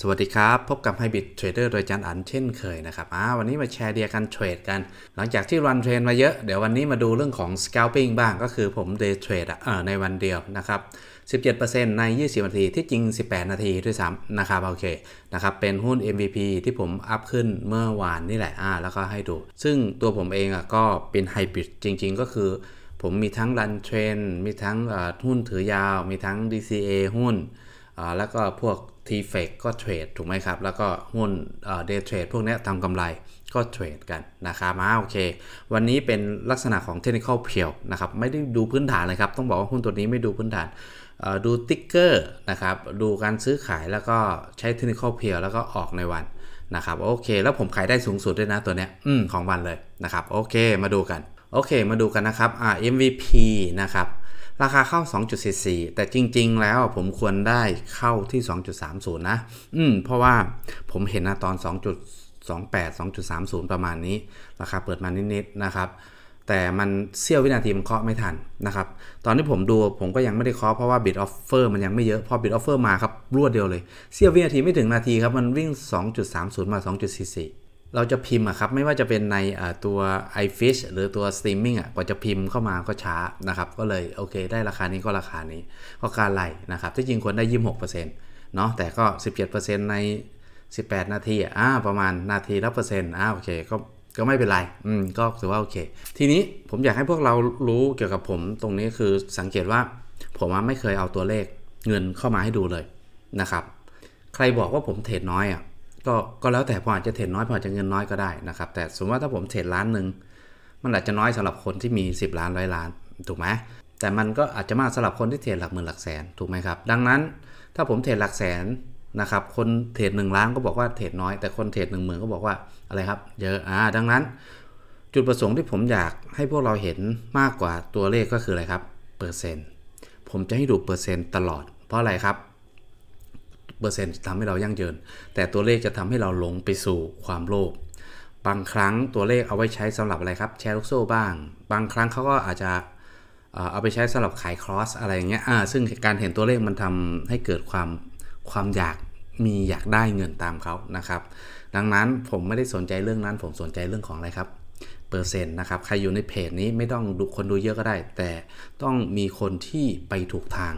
สวัสดีครับ พบกับไฮบิดเทรดเดอร์โดยจันอันเช่นเคยนะครับวันนี้มาแชร์เดียกันเทรดกัน หลังจากที่รันเทรนมาเยอะ เดี๋ยววันนี้มาดูเรื่องของสเกลปิ้งบ้างก็คือผมเดย์เทรดในวันเดียวนะครับ 17%ใน 20นาทีที่จริง 18 นาที ด้วยซ้ำนะครับโอเคนะครับ เป็นหุ้น MVP ที่ผมอัพขึ้นเมื่อวานนี่แหละอ่าแล้วก็ให้ดู ซึ่งตัวผมเองอ่ะก็เป็นไฮบริดจริง ๆ ก็คือผมมีทั้งรันเทรนมีทั้งหุ้นถือยาว มีทั้ง DCA หุ้นแล้วก็พวกทีเฟกก็เทรดถูกไหมครับ แล้วก็หุ้นเดย์เทรดพวกนี้ทำกำไรก็เทรดกันนะครับ มาโอเควันนี้เป็นลักษณะของเทคนิคเพียวนะครับไม่ได้ดูพื้นฐานเลยครับ ต้องบอกว่าหุ้นตัวนี้ไม่ดูพื้นฐาน ดูติ๊กเกอร์นะครับดูการซื้อขายแล้วก็ใช้เทคนิคเพียว แล้วก็ออกในวันนะครับโอเค แล้วผมขายได้สูงสุดด้วยนะ ตัวเนี้ยอืของวันเลยนะครับโอเค มาดูกันโอเค มาดูกันนะครับ อ่า MVP นะครับราคาเข้า 2.44 แต่จริงๆ แล้วผมควรได้เข้าที่ 2.30 นะอืมเพราะว่าผมเห็นนะตอน 2.28 2.30 ประมาณนี้ราคาเปิดมานิดๆนะครับ แต่มันเสี้ยววินาทีมันเคาะไม่ทันนะครับตอนที่ผมดูผมก็ยังไม่ได้เคาะเพราะว่าบิตออฟเฟอร์มันยังไม่เยอะพอบิตออฟเฟอร์มาครับรวดเดียวเลยเสี้ยววินาทีไม่ถึงนาทีครับ มันวิ่ง 2.30 มา 2.44เราจะพิมพ์อะครับไม่ว่าจะเป็นในตัว iFish หรือตัว Streaming อ่ะกว่าจะพิมพ์เข้ามาก็ช้านะครับ ก็เลยโอเคได้ราคานี้ก็ราคานี้ก็การไล่นะครับ ที่จริงควรได้ยี่มหกเปอร์เซ็นต์เนาะแต่ก็สิบเจ็ดเปอร์เซ็นต์ใน 18 นาทีอ่าประมาณนาทีละเปอร์เซ็นต์อ่าโอเคก็ก็ไม่เป็นไร อืมก็ถือว่าโอเคทีนี้ผมอยากให้พวกเรารู้เกี่ยวกับผมตรงนี้คือสังเกตว่าผมไม่เคยเอาตัวเลขเงินเข้ามาให้ดูเลยนะครับ ใครบอกว่าผมเทรดน้อยอ่ะก็ก็แล้วแต่ผมอาจจะเทรดน้อยผมอาจจะเงินน้อยก็ได้นะครับแต่สมมติว่าถ้าผมเทรดล้านหนึ่งมันอาจจะน้อยสำหรับคนที่มี 10 ล้านร้อยล้านถูกไหมแต่มันก็อาจจะมากสำหรับคนที่เทรดหลักหมื่นหลักแสนถูกไหมครับดังนั้น ถ้าผมเทรดหลักแสนนะครับ คนเทรดหนึ่งล้านก็บอกว่าเทรดน้อยแต่คนเทรดหนึ่งหมื่นก็บอกว่าอะไรครับเยอะอ่าดังนั้น จุดประสงค์ที่ผมอยากให้พวกเราเห็นมากกว่าตัวเลขก็คืออะไรครับ เปอร์เซ็นต์ผมจะให้ดูเปอร์เซ็นต์ตลอดเพราะอะไรครับเปอร์เซ็นต์ทำให้เรายั่งยืนแต่ตัวเลขจะทำให้เราหลงไปสู่ความโลภ บางครั้งตัวเลขเอาไว้ใช้สำหรับอะไรครับ แชร์ลูกโซ่บ้าง บางครั้งเขาก็อาจจะเอาไปใช้สำหรับขายครอสอะไรอย่างเงี้ยซึ่งการเห็นตัวเลขมันทำให้เกิดความความอยาก มีอยากได้เงินตามเขานะครับ ดังนั้นผมไม่ได้สนใจเรื่องนั้น ผมสนใจเรื่องของอะไรครับ เปอร์เซ็นต์นะครับ ใครอยู่ในเพจนี้ไม่ต้องดูคนดูเยอะก็ได้ แต่ต้องมีคนที่ไปถูกทาง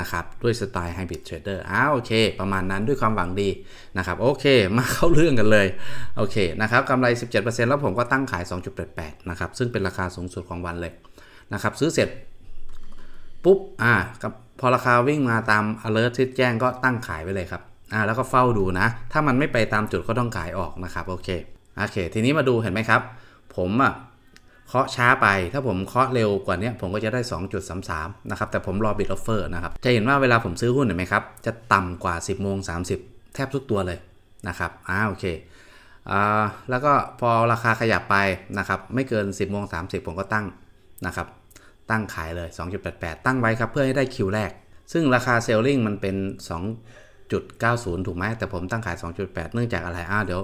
นะครับ ด้วยสไตล์ไฮบริดเทรดเดอ้าโอเค ประมาณนั้นด้วยความหวังดีนะครับ โอเคมาเข้าเรื่องกันเลย โอเคนะครับกำไร 17%แล้วผมก็ตั้งขาย 2.88 นะครับ ซึ่งเป็นราคาสูงสุดของวันเลยนะครับ ซื้อเสร็จปุ๊บอ่าพอราคาวิ่งมาตาม alert ที่แจ้งก็ตั้งขายไปเลยครับอ่าแล้วก็เฝ้าดูนะ ถ้ามันไม่ไปตามจุดก็ต้องขายออกนะครับ โอเคโอเค ทีนี้มาดูเห็นไหมครับ ผมอ่ะเคาะช้าไปถ้าผมเคาะเร็วกว่านี้ผมก็จะได้ 2.33 นะครับ แต่ผมรอบิดออฟเฟอร์นะครับ จะเห็นว่าเวลาผมซื้อหุ้นเห็นไหมครับ จะต่ำกว่า 10โมง30 แทบทุกตัวเลยนะครับอ่าโอเคอ่าแล้วก็พอราคาขยับไป นะครับ ไม่เกิน 10โมง30 ผมก็ตั้ง นะครับ ตั้งขายเลย 2.88 ตั้งไว้ครับ เพื่อให้ได้คิวแรก ซึ่งราคาเซลลิงมันเป็น 2.90 ถูกไหมแต่ผมตั้งขาย 2.8 เนื่องจากอะไรอ้าวเดี๋ยว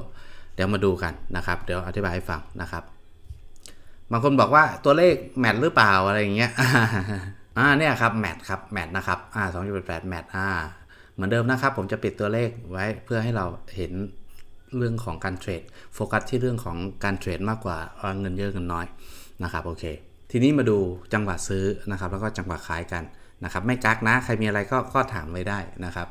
เดี๋ยวมาดูกันนะครับเดี๋ยวอธิบายให้ฟังนะครับบางคนบอกว่าตัวเลขแมทหรือเปล่าอะไรอย่างเงี้ย อ่าเนี่ยครับแมทครับแมทนะครับ อ่าสองจุดแปดแมทอ่าเหมือนเดิมนะครับผมจะปิดตัวเลขไว้เพื่อให้เราเห็นเรื่องของการเทรดโฟกัสที่เรื่องของการเทรดมากกว่าเงินเยอะเงินน้อยนะครับโอเค ทีนี้มาดูจังหวะซื้อนะครับ แล้วก็จังหวะขายกันนะครับ ไม่กักนะใครมีอะไรก็ก็ถามไว้ได้นะครับ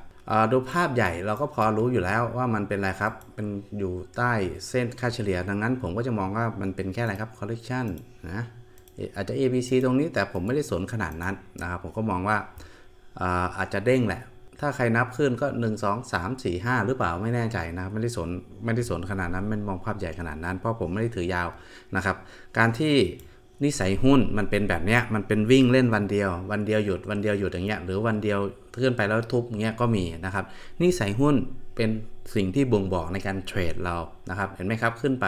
ดูภาพใหญ่เราก็พอรู้อยู่แล้วว่ามันเป็นอะไรครับเป็นอยู่ใต้เส้นค่าเฉลี่ยดังนั้น ผมก็จะมองว่ามันเป็นแค่อะไรครับคอลเลกชันนะอาจจะ ABC ตรงนี้แต่ผมไม่ได้สนขนาดนั้นนะครับผมก็มองว่าอาจจะเด้งแหละถ้าใครนับขึ้นก็ 1 2 3 4 5หรือเปล่าไม่แน่ใจนะไม่ได้สนไม่ได้สนขนาดนั้นมันมองภาพใหญ่ขนาดนั้น เพราะผมไม่ได้ถือยาวนะครับการที่นิสัยหุ้นมันเป็นแบบเนี้ยมันเป็นวิ่งเล่นวันเดียว วันเดียวหยุด วันเดียวหยุดอย่างเงี้ย หรือวันเดียวขึ้นไปแล้วทุบเงี้ยก็มีนะครับ นิสัยหุ้นเป็นสิ่งที่บ่งบอกในการเทรดเรา นะครับ เห็นไหมครับ ขึ้นไป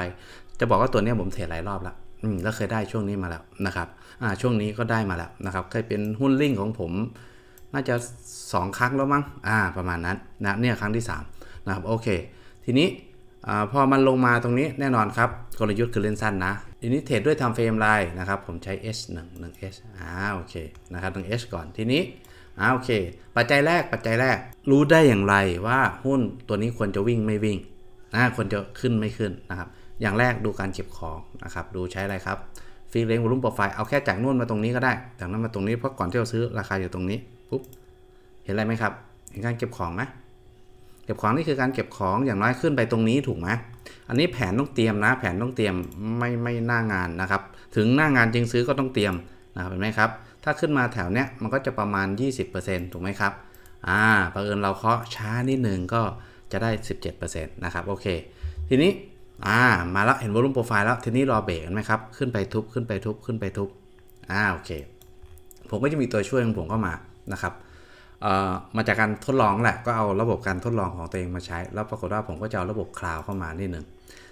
จะบอกว่าตัวเนี้ยผมเทรดหลายรอบละอืม แล้ว เคยได้ช่วงนี้มาแล้วนะครับ อ่า ช่วงนี้ก็ได้มาแล้วนะครับเคยเป็นหุ้นลิงของผม น่าจะ 2 ครั้งแล้วมั้ง อ่า ประมาณนั้นนะเนี่ยครั้งที่3นะครับ โอเค ทีนี้ อ่า พอมันลงมาตรงนี้ แน่นอนครับ กลยุทธ์คือเล่นสั้นนะทีนี้เทรดด้วยทำเฟรมไลน์นะครับ ผมใช้ S 1 1 S อ่าโอเคนะครับ1 S ก่อนทีนี้ อ่าโอเคปัจจัยแรกปัจจัยแรกรู้ได้อย่างไรว่าหุ้นตัวนี้ควรจะวิ่งไม่วิ่งนะควรจะขึ้นไม่ขึ้นนะครับอย่างแรกดูการเก็บของนะครับดูใช้อะไรครับฟีเลนวอลุ่มโปรไฟล์เอาแค่จากนู่นมาตรงนี้ก็ได้จากนั้นมาตรงนี้เพราะก่อนที่เราซื้อราคาอยู่ตรงนี้ปุ๊บเห็นอะไรไหมครับเห็นการเก็บของไหมเก็บของ นี่ คือการเก็บของอย่างน้อยขึ้นไปตรงนี้ถูกไหม อันนี้แผนต้องเตรียมนะ แผนต้องเตรียมไม่ไม่หน้างานนะครับ ถึงหน้างานจริงซื้อก็ต้องเตรียมนะครับเห็นไหมครับ ถ้าขึ้นมาแถวเนี้ยมันก็จะประมาณ 20%ถูกไหมครับอ่าประเอิญเราเคาะช้านิดหนึ่งก็จะได้ 17%นะครับโอเค ทีนี้อ่ามาแล้วเห็นวอลุ่มโปรไฟล์แล้วทีนี้รอเบรกเห็นไหมครับขึ้นไปทุบขึ้นไปทุบขึ้นไปทุบอ่าโอเค ผมก็จะมีตัวช่วยของผมเข้ามานะครับมาจากการทดลองแหละก็เอาระบบการทดลองของตัวเองมาใช้แล้วปรากฏว่าผมก็จะเอาระบบคลาวเข้ามานิดหนึ่ง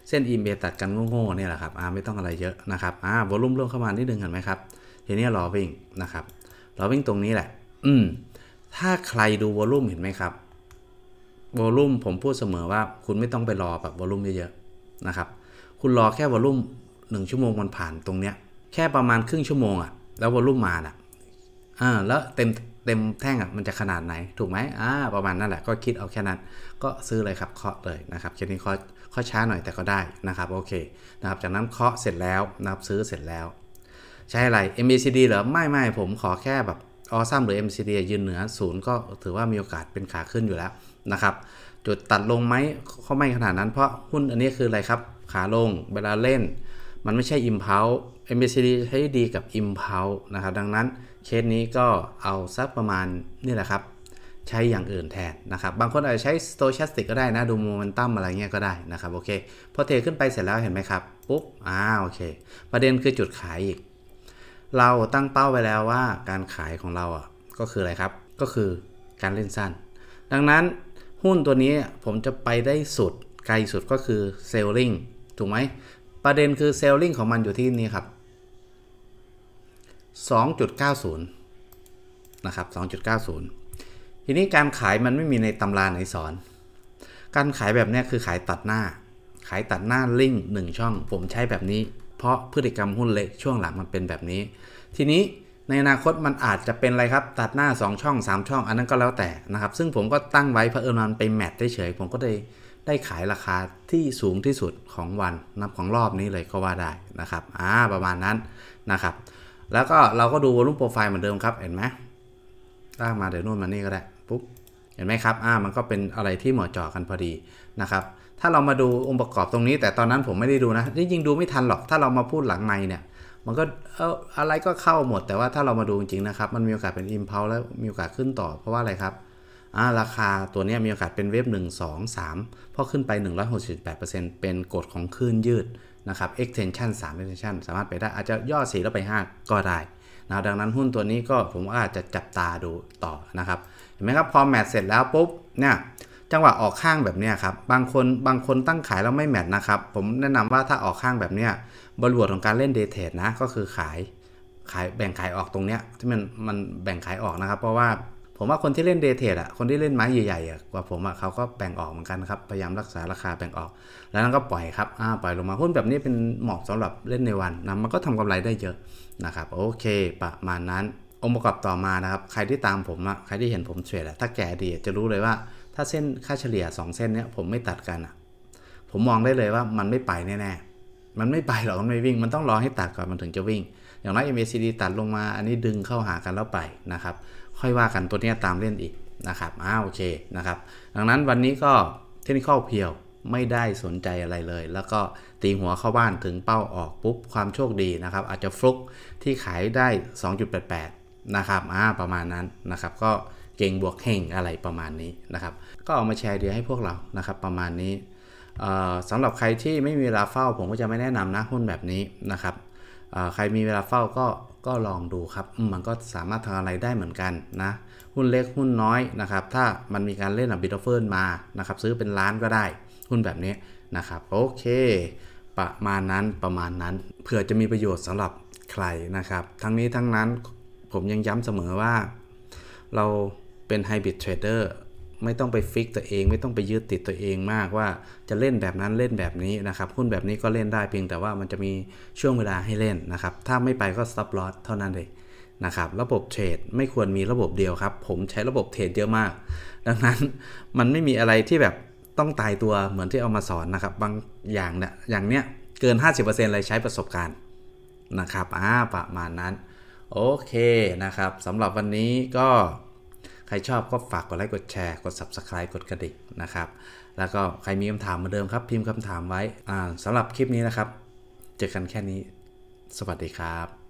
เส้นอิมเบตัดกันโง่ๆเนี่ยแหละครับไม่ต้องอะไรเยอะนะครับอ่าวอลุ่มเริ่มเข้ามานิดหนึ่งเห็นไหมครับทีนี้รอวิ่งนะครับรอวิ่งตรงนี้แหละ อืมถ้าใครดูวอลุ่มเห็นไหมครับวอลุ่มผมพูดเสมอว่าคุณไม่ต้องไปรอแบบวอลุ่มเยอะๆนะครับคุณรอแค่วอลุ่ม1ชั่วโมงมันผ่านตรงเนี้ยแค่ประมาณครึ่งชั่วโมงอะ่ะแล้ววอลุ่มมาอ่ะอ่าแล้วเต็มเต็มแท่งอ่ะมันจะขนาดไหนถูกไหมอ่าประมาณนั่นแหละก็คิดเอาแค่นั้น ก็ซื้อเลยครับเคาะเลยนะครับ แค่นี้เคาะเคาะช้าหน่อยแต่ก็ได้นะครับโอเคนะครับจากนั้นเคาะเสร็จแล้วนะครับซื้อเสร็จแล้ว ใช้อะไร MACD เหรอ ไม่ไม่ผมขอแค่แบบออซัมหรือ m c d ยืนเหนือศูนย์ก็ถือว่ามีโอกาสเป็นขาขึ้นอยู่แล้วนะครับจุดตัดลงไหมเขาไม่ขนาดนั้น เพราะหุ้นอันนี้คืออะไรครับขาลง เวลาเล่น มันไม่ใช่ impulse MACD ใช้ดีกับ impulse นะครับดังนั้นเคสนี้ก็เอาสักประมาณนี่แหละครับ ใช้อย่างอื่นแทนนะครับ บางคนอาจจะใช้โตชัสติกก็ได้นะ ดูโมเมนตัมอะไรเงี้ยก็ได้นะครับ โอเค พอเทขึ้นไปเสร็จแล้วเห็นไหมครับ ปุ๊บอ่าโอเค ประเด็นคือจุดขายอีก เราตั้งเป้าไว้แล้วว่าการขายของเราอ่ะก็คืออะไรครับ ก็คือการเล่นสั้น ดังนั้นหุ้นตัวนี้ผมจะไปได้สุดไกลสุดก็คือเซลลิงถูกไหมประเด็นคือเซลลิงของมันอยู่ที่นี่ครับ2.90 นะครับ 2.90 ทีนี้การขายมันไม่มีในตำราไหนสอน การขายแบบนี้คือขายตัดหน้า ขายตัดหน้าลิงหนึ่งช่อง ผมใช้แบบนี้เพราะพฤติกรรมหุ้นเล็กช่วงหลังมันเป็นแบบนี้ ทีนี้ในอนาคตมันอาจจะเป็นอะไรครับ ตัดหน้า2ช่อง 3 ช่องอันนั้นก็แล้วแต่นะครับ ซึ่งผมก็ตั้งไว้เพราะเออญมันไปแมทได้เฉยผมก็ได้ได้ขายราคาที่สูงที่สุดของวันนับของรอบนี้เลยก็ว่าได้นะครับอ่าประมาณนั้นนะครับแล้วก็เราก็ดูรูปโปรไฟล์เหมือนเดิมครับเห็นไหมัางมาเดี๋ยวนู่นมานี่ก็ได้ปุ๊บ เห็นไหมครับ อ่ามันก็เป็นอะไรที่เหมาะเจาะกันพอดีนะครับ ถ้าเรามาดูองค์ประกอบตรงนี้ แต่ตอนนั้นผมไม่ได้ดูนะ จริงๆดูไม่ทันหรอก ถ้าเรามาพูดหลังไม่เนี่ย มันก็ เอออะไรก็เข้าหมด แต่ว่าถ้าเรามาดูจริงๆนะครับ มันมีโอกาสเป็นอิมเพล e แล้วมีโอกาสขึ้นต่อเพราะว่าอะไรครับอ่าราคาตัวนี้มีโอกาสเป็นเวฟ1 2 3พอขึ้นไป168%เป็นกฎของคลื่นยืดนะครับ extension 3 extension สามารถไปได้อาจจะย่อ4แล้วไป5ก็ได้นะดังนั้นหุ้นตัวนี้ก็ผมว่าอาจจะจับตาดูต่อนะครับเห็นไหมครับพอแมทเสร็จแล้วปุ๊บเนี่ยจังหวะออกข้างแบบนี้ครับบางคนบางคนตั้งขายแล้วไม่แมทนะครับ ผมแนะนำว่าถ้าออกข้างแบบเนี้ยบริวรของการเล่นเดเทดนะก็คือขาย ขายแบ่งขายออกตรงเนี้ยที่มันมันแบ่งขายออกนะครับเพราะว่าผมว่าคนที่เล่นเดเทดอ่ะ คนที่เล่นไม้ใหญ่ๆกว่าผมอ่ะเขาก็แบ่งออกเหมือนกันครับ พยายามรักษาราคาแบ่งออก แล้วนั้นก็ปล่อยครับอ่าปล่อยลงมาหุ้นแบบนี้เป็นเหมาะสำหรับเล่นในวันนะ มันก็ทำกำไรได้เยอะนะครับโอเคประมาณนั้นองค์ประกอบต่อมานะครับใครที่ตามผมอะใครที่เห็นผมเทรดอะถ้าแก่ดีจะรู้เลยว่าถ้าเส้นค่าเฉลี่ย 2 เส้นเนี้ยผมไม่ตัดกันอะผมมองได้เลยว่ามันไม่ไปแน่ๆ มันไม่ไปหรอกมันไม่วิ่ง มันต้องรอให้ตัดก่อนมันถึงจะวิ่ง อย่างน้อย MACD ตัดลงมา อันนี้ดึงเข้าหากันแล้วไปนะครับค่อยว่ากันตัวนี้ตามเล่นอีกนะครับอ้าโอเคนะครับดังนั้นวันนี้ก็เทคนิคเพียวไม่ได้สนใจอะไรเลย แล้วก็ตีหัวเข้าบ้านถึงเป้าออกปุ๊บความโชคดีนะครับ อาจจะฟลุกที่ขายได้ 2.88นะครับอ่าประมาณนั้นนะครับก็เก่งบวกเฮงอะไรประมาณนี้นะครับก็เอามาแชร์เดียให้พวกเรานะครับประมาณนี้สำหรับใครที่ไม่มีเวลาเฝ้าผมก็จะไม่แนะนำนะหุ้นแบบนี้นะครับใครมีเวลาเฝ้าก็ก็ลองดูครับ มันก็สามารถทำอะไรได้เหมือนกันนะ หุ้นเล็กหุ้นน้อยนะครับถ้ามันมีการเล่นแบบบิตเฟิร์มานะครับซื้อเป็นล้านก็ได้ หุ้นแบบนี้นะครับโอเค ประมาณนั้นประมาณนั้นเผื่อจะมีประโยชน์สำหรับใครนะครับทั้งนี้ทั้งนั้นผมยังย้ำเสมอว่า เราเป็นไฮบริดเทรดเดอร์ไม่ต้องไปฟิกตัวเองไม่ต้องไปยึดติดตัวเองมากว่าจะเล่นแบบนั้นเล่นแบบนี้นะครับหุ้นแบบนี้ก็เล่นได้เพียงแต่ว่ามันจะมีช่วงเวลาให้เล่นนะครับถ้าไม่ไปก็ซับลอสเท่านั้นเองนะครับ ระบบเทรดไม่ควรมีระบบเดียวครับ ผมใช้ระบบเทรดเยอะมาก ดังนั้นมันไม่มีอะไรที่แบบต้องตายตัวเหมือนที่เอามาสอนนะครับบางอย่างเนี่ยอย่างเนี้ยเกิน 50%เลยใช้ประสบการณ์นะครับอ่าประมาณนั้นโอเคนะครับสำหรับวันนี้ก็ใครชอบก็ฝากกดไลค์กดแชร์กด Subscribe กดกระดิ่งนะครับ แล้วก็ใครมีคำถามเหมือนเดิมครับพิมพ์คำถามไว้สำหรับคลิปนี้นะครับเจอกันแค่นี้สวัสดีครับ